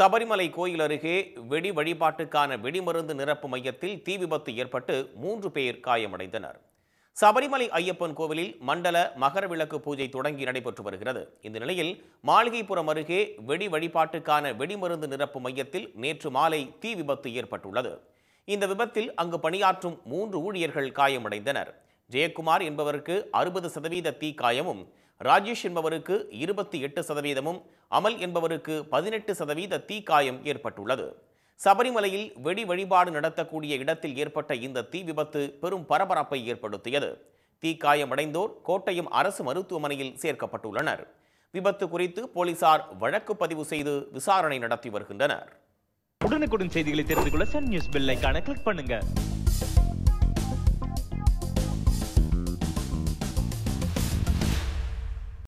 சபரிமலை கோயில் அருகே வெடி வழிபாட்டுக்கான வெடிமருந்து நிரப்பு மையத்தில் தீ விபத்து ஏற்பட்டு மூன்று பேர் காயமடைந்தனர் சபரிமலை ஐயப்பன் கோவிலில் மண்டல மகர விளக்கு பூஜை தொடங்கி நடைபெற்று வருகிறது இந்த நிலையில் மாளிகைப்புறம் அருகே வெடி வழிபாட்டுக்கான வெடிமருந்து நிரப்பு மையத்தில் நேற்று மாலை தீ விபத்து ஏற்பட்டுள்ளது இந்த விபத்தில் அங்கு பணியாற்றும் மூன்று ஊழியர்கள் காயமடைந்தனர் ஜெயக்குமார் என்பவருக்கு அறுபது சதவீத தீக்காயமும் ராஜேஷ் என்பவருக்கு இருபத்தி எட்டு சதவீதமும் அமல் என்பவருக்கு பதினெட்டு சதவீத தீக்காயம் ஏற்பட்டுள்ளது சபரிமலையில் வெடி வழிபாடு நடத்தக்கூடிய இடத்தில் ஏற்பட்ட இந்த தீ விபத்து பெரும் பரபரப்பை ஏற்படுத்தியது தீக்காயமடைந்தோர் கோட்டையம் அரசு மருத்துவமனையில் சேர்க்கப்பட்டுள்ளனர் விபத்து குறித்து போலீசார் வழக்கு பதிவு செய்து விசாரணை நடத்தி வருகின்றனர் உடனுக்குடன் செய்திகளை தெரிந்து கொள்ள சன் நியூஸ் பெல்லைக்கான கிளிக் பண்ணுங்க